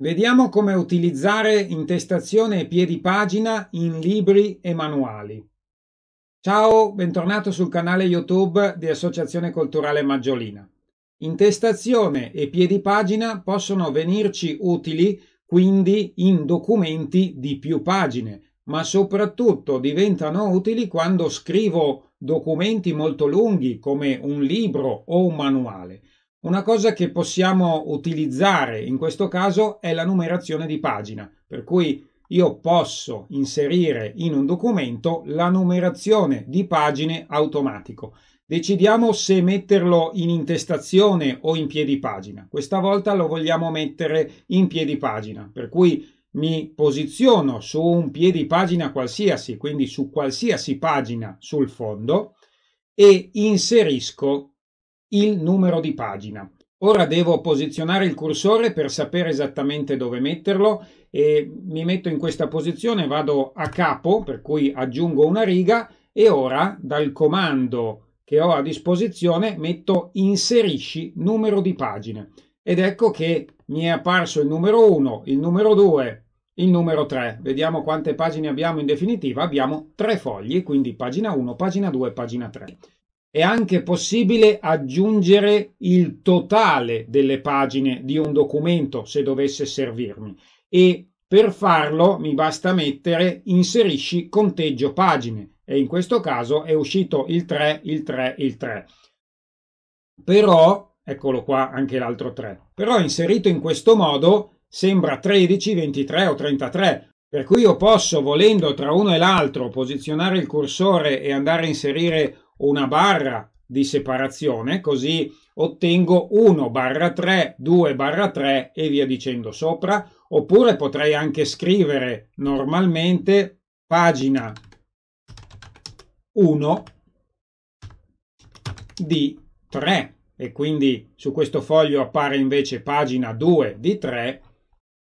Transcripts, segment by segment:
Vediamo come utilizzare intestazione e piedi pagina in libri e manuali. Ciao, bentornato sul canale YouTube di Associazione Culturale Maggiolina. Intestazione e piedi pagina possono venirci utili quindi in documenti di più pagine, ma soprattutto diventano utili quando scrivo documenti molto lunghi come un libro o un manuale. Una cosa che possiamo utilizzare in questo caso è la numerazione di pagina, per cui io posso inserire in un documento la numerazione di pagine automatico. Decidiamo se metterlo in intestazione o in piedi pagina. Questa volta lo vogliamo mettere in piedi pagina, per cui mi posiziono su un piedi pagina qualsiasi, quindi su qualsiasi pagina sul fondo e inserisco il numero di pagina. Ora devo posizionare il cursore per sapere esattamente dove metterlo e mi metto in questa posizione, vado a capo, per cui aggiungo una riga e ora dal comando che ho a disposizione metto inserisci numero di pagine ed ecco che mi è apparso il numero 1, il numero 2, il numero 3. Vediamo quante pagine abbiamo in definitiva, abbiamo tre fogli, quindi pagina 1, pagina 2, pagina 3. È anche possibile aggiungere il totale delle pagine di un documento se dovesse servirmi e per farlo mi basta mettere inserisci conteggio pagine e in questo caso è uscito il 3, il 3, il 3. Però, eccolo qua anche l'altro 3, però inserito in questo modo sembra 13, 23 o 33, per cui io posso volendo tra uno e l'altro posizionare il cursore e andare a inserire una barra di separazione, così ottengo 1 barra 3, 2 barra 3 e via dicendo sopra, oppure potrei anche scrivere normalmente pagina 1 di 3 e quindi su questo foglio appare invece pagina 2 di 3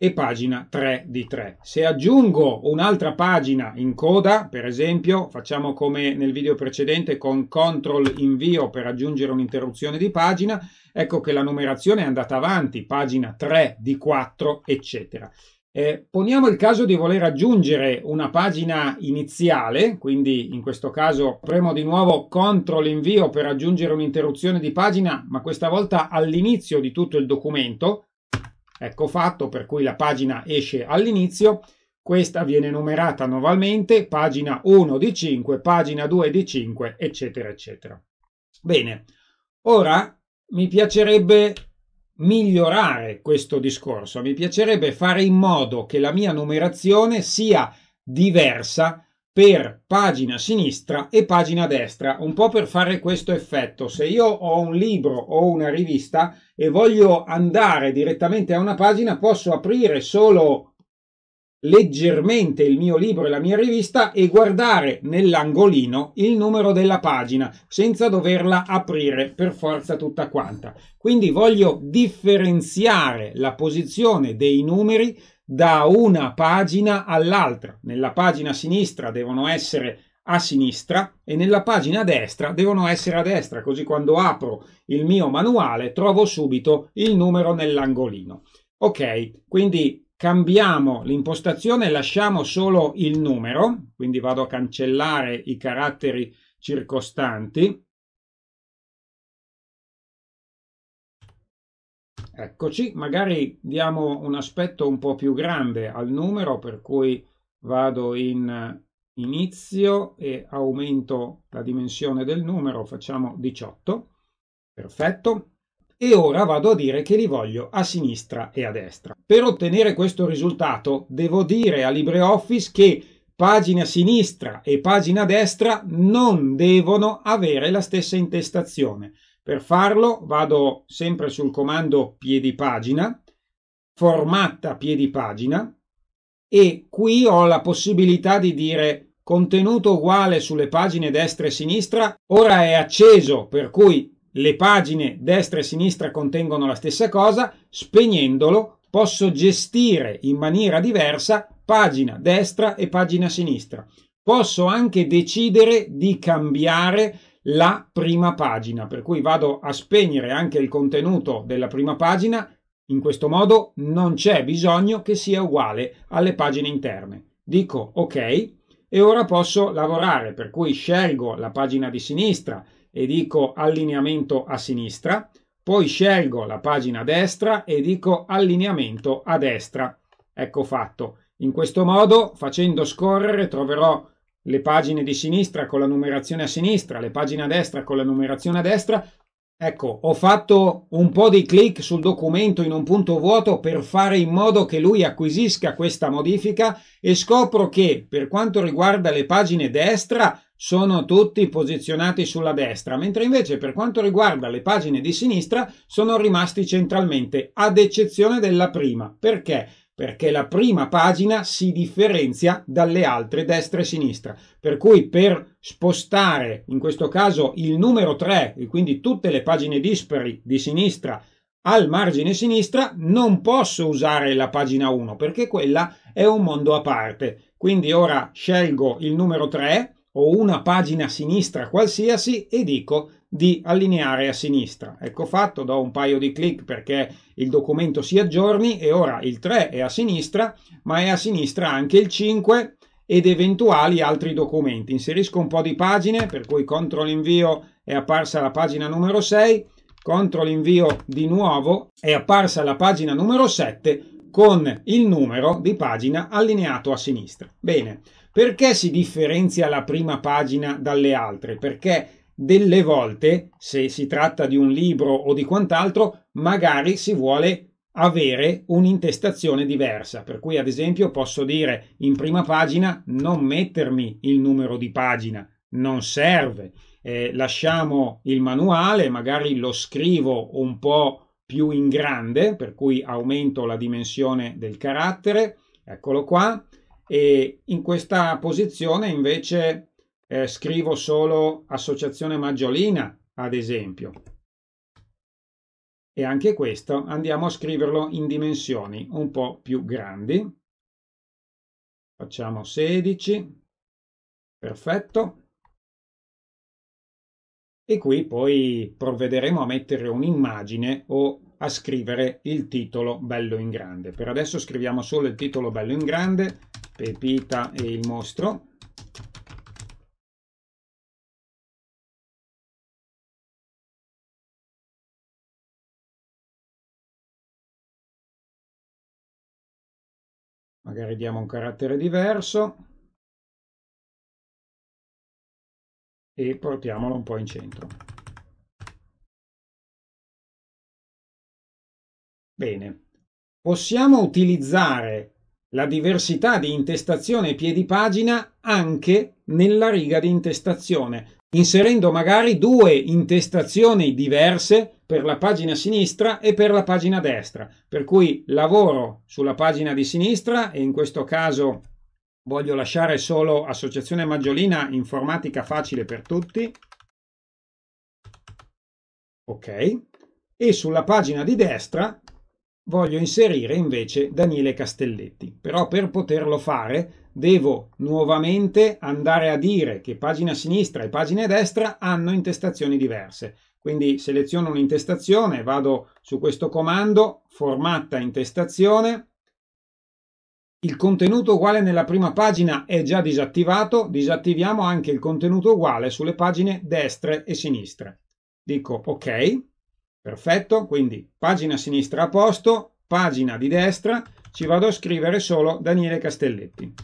e pagina 3 di 3. Se aggiungo un'altra pagina in coda, per esempio, facciamo come nel video precedente con CTRL invio per aggiungere un'interruzione di pagina, ecco che la numerazione è andata avanti, pagina 3 di 4, eccetera. Eh, poniamo il caso di voler aggiungere una pagina iniziale, quindi in questo caso premo di nuovo CTRL invio per aggiungere un'interruzione di pagina, ma questa volta all'inizio di tutto il documento, Ecco fatto, per cui la pagina esce all'inizio, questa viene numerata nuovamente, pagina 1 di 5, pagina 2 di 5, eccetera, eccetera. Bene, ora mi piacerebbe migliorare questo discorso, mi piacerebbe fare in modo che la mia numerazione sia diversa per pagina sinistra e pagina destra, un po' per fare questo effetto. Se io ho un libro o una rivista e voglio andare direttamente a una pagina, posso aprire solo leggermente il mio libro e la mia rivista e guardare nell'angolino il numero della pagina senza doverla aprire per forza tutta quanta. Quindi voglio differenziare la posizione dei numeri da una pagina all'altra. Nella pagina sinistra devono essere a sinistra e nella pagina destra devono essere a destra, così quando apro il mio manuale trovo subito il numero nell'angolino. Ok, quindi cambiamo l'impostazione e lasciamo solo il numero, quindi vado a cancellare i caratteri circostanti. Eccoci, magari diamo un aspetto un po' più grande al numero, per cui vado in inizio e aumento la dimensione del numero, facciamo 18. Perfetto e ora vado a dire che li voglio a sinistra e a destra. Per ottenere questo risultato devo dire a LibreOffice che pagina sinistra e pagina destra non devono avere la stessa intestazione. Per farlo vado sempre sul comando piedi pagina, formatta piedi pagina e qui ho la possibilità di dire contenuto uguale sulle pagine destra e sinistra, ora è acceso per cui le pagine destra e sinistra contengono la stessa cosa, spegnendolo posso gestire in maniera diversa pagina destra e pagina sinistra. Posso anche decidere di cambiare la prima pagina, per cui vado a spegnere anche il contenuto della prima pagina. In questo modo non c'è bisogno che sia uguale alle pagine interne. Dico ok e ora posso lavorare, per cui scelgo la pagina di sinistra e dico allineamento a sinistra, poi scelgo la pagina destra e dico allineamento a destra. Ecco fatto. In questo modo, facendo scorrere, troverò le pagine di sinistra con la numerazione a sinistra, le pagine a destra con la numerazione a destra, Ecco, ho fatto un po' di clic sul documento in un punto vuoto per fare in modo che lui acquisisca questa modifica e scopro che per quanto riguarda le pagine destra sono tutti posizionati sulla destra, mentre invece per quanto riguarda le pagine di sinistra sono rimasti centralmente, ad eccezione della prima. Perché? perché la prima pagina si differenzia dalle altre destra e sinistra. Per cui per spostare in questo caso il numero 3 e quindi tutte le pagine dispari di sinistra al margine sinistra non posso usare la pagina 1 perché quella è un mondo a parte. Quindi ora scelgo il numero 3 o una pagina sinistra qualsiasi e dico di allineare a sinistra. Ecco fatto, do un paio di clic perché il documento si aggiorni e ora il 3 è a sinistra, ma è a sinistra anche il 5 ed eventuali altri documenti. Inserisco un po' di pagine, per cui contro l'invio è apparsa la pagina numero 6, contro l'invio di nuovo è apparsa la pagina numero 7 con il numero di pagina allineato a sinistra. Bene, perché si differenzia la prima pagina dalle altre? Perché delle volte, se si tratta di un libro o di quant'altro, magari si vuole avere un'intestazione diversa, per cui ad esempio posso dire in prima pagina non mettermi il numero di pagina, non serve, eh, lasciamo il manuale, magari lo scrivo un po' più in grande, per cui aumento la dimensione del carattere, eccolo qua, e in questa posizione invece eh, scrivo solo associazione maggiolina, ad esempio. E anche questo andiamo a scriverlo in dimensioni un po' più grandi. Facciamo 16, perfetto. E qui poi provvederemo a mettere un'immagine o a scrivere il titolo bello in grande. Per adesso scriviamo solo il titolo bello in grande, Pepita e il mostro. magari diamo un carattere diverso e portiamolo un po' in centro. Bene, possiamo utilizzare la diversità di intestazione e piedi pagina anche nella riga di intestazione, inserendo magari due intestazioni diverse per la pagina sinistra e per la pagina destra. Per cui lavoro sulla pagina di sinistra e in questo caso voglio lasciare solo associazione maggiolina informatica facile per tutti. Ok. E sulla pagina di destra voglio inserire invece Daniele Castelletti. Però per poterlo fare devo nuovamente andare a dire che pagina sinistra e pagina destra hanno intestazioni diverse. Quindi seleziono un'intestazione, vado su questo comando, formatta intestazione, il contenuto uguale nella prima pagina è già disattivato, disattiviamo anche il contenuto uguale sulle pagine destre e sinistre. Dico ok, perfetto, quindi pagina sinistra a posto, pagina di destra, ci vado a scrivere solo Daniele Castelletti.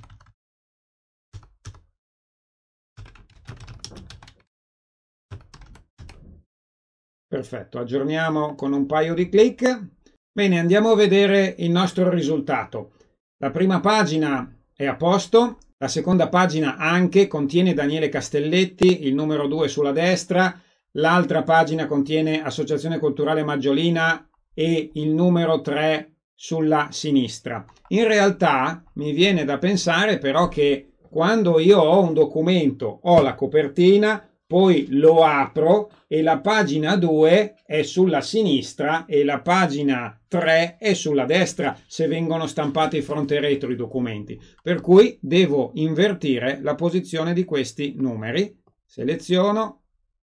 Perfetto, aggiorniamo con un paio di clic. Bene, andiamo a vedere il nostro risultato. La prima pagina è a posto, la seconda pagina anche contiene Daniele Castelletti, il numero 2 sulla destra, l'altra pagina contiene Associazione Culturale Maggiolina e il numero 3 sulla sinistra. In realtà mi viene da pensare però che quando io ho un documento, ho la copertina, poi lo apro e la pagina 2 è sulla sinistra e la pagina 3 è sulla destra se vengono stampati fronte e retro i documenti. Per cui devo invertire la posizione di questi numeri. Seleziono,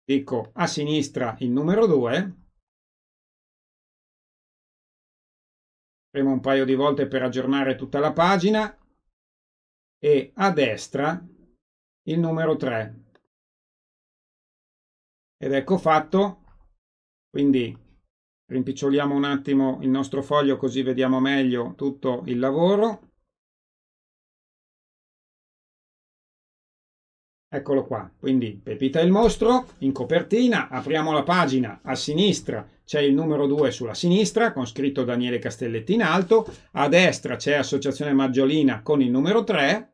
dico a sinistra il numero 2. Premo un paio di volte per aggiornare tutta la pagina e a destra il numero 3 ed ecco fatto quindi rimpiccioliamo un attimo il nostro foglio così vediamo meglio tutto il lavoro eccolo qua quindi Pepita il mostro in copertina apriamo la pagina a sinistra c'è il numero 2 sulla sinistra con scritto Daniele Castelletti in alto a destra c'è associazione maggiolina con il numero 3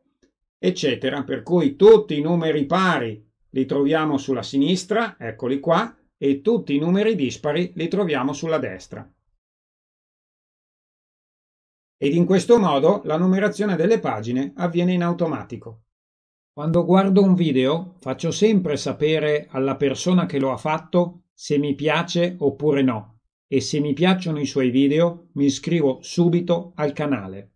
eccetera per cui tutti i numeri pari li troviamo sulla sinistra, eccoli qua, e tutti i numeri dispari li troviamo sulla destra. Ed in questo modo la numerazione delle pagine avviene in automatico. Quando guardo un video faccio sempre sapere alla persona che lo ha fatto se mi piace oppure no e se mi piacciono i suoi video mi iscrivo subito al canale.